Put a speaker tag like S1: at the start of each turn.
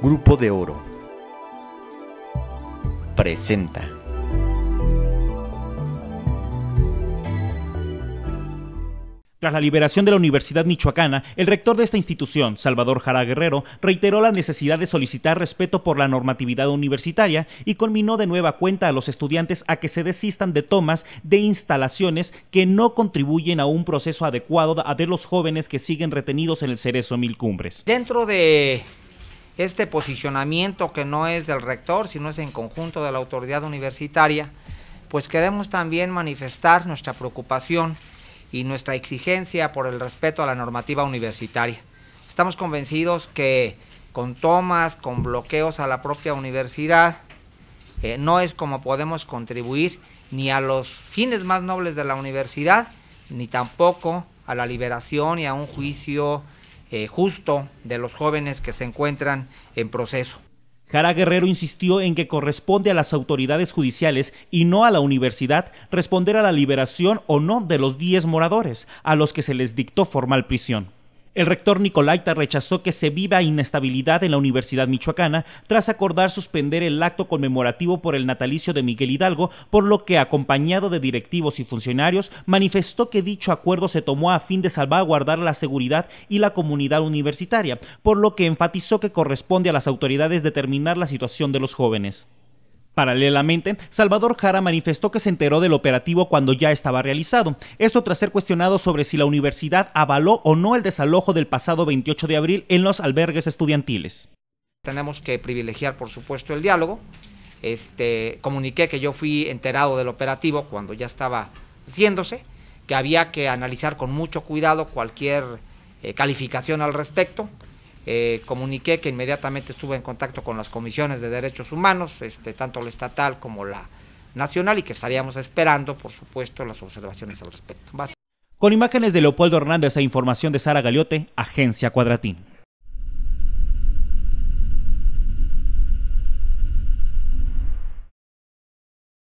S1: Grupo de Oro presenta. Tras la liberación de la Universidad Michoacana, el rector de esta institución, Salvador Jara Guerrero, reiteró la necesidad de solicitar respeto por la normatividad universitaria y culminó de nueva cuenta a los estudiantes a que se desistan de tomas de instalaciones que no contribuyen a un proceso adecuado de los jóvenes que siguen retenidos en el cerezo Mil Cumbres.
S2: Dentro de este posicionamiento que no es del rector, sino es en conjunto de la autoridad universitaria, pues queremos también manifestar nuestra preocupación y nuestra exigencia por el respeto a la normativa universitaria. Estamos convencidos que con tomas, con bloqueos a la propia universidad, eh, no es como podemos contribuir ni a los fines más nobles de la universidad, ni tampoco a la liberación y a un juicio eh, justo de los jóvenes que se encuentran en proceso.
S1: Jara Guerrero insistió en que corresponde a las autoridades judiciales y no a la universidad responder a la liberación o no de los 10 moradores a los que se les dictó formal prisión. El rector Nicolaita rechazó que se viva inestabilidad en la Universidad Michoacana tras acordar suspender el acto conmemorativo por el natalicio de Miguel Hidalgo, por lo que, acompañado de directivos y funcionarios, manifestó que dicho acuerdo se tomó a fin de salvaguardar la seguridad y la comunidad universitaria, por lo que enfatizó que corresponde a las autoridades determinar la situación de los jóvenes. Paralelamente, Salvador Jara manifestó que se enteró del operativo cuando ya estaba realizado, esto tras ser cuestionado sobre si la universidad avaló o no el desalojo del pasado 28 de abril en los albergues estudiantiles.
S2: Tenemos que privilegiar, por supuesto, el diálogo. Este, comuniqué que yo fui enterado del operativo cuando ya estaba haciéndose, que había que analizar con mucho cuidado cualquier eh, calificación al respecto. Eh, comuniqué que inmediatamente estuve en contacto con las comisiones de derechos humanos, este, tanto la estatal como la nacional, y que estaríamos esperando, por supuesto, las observaciones al respecto.
S1: Con imágenes de Leopoldo Hernández e información de Sara Galiote, Agencia Cuadratín.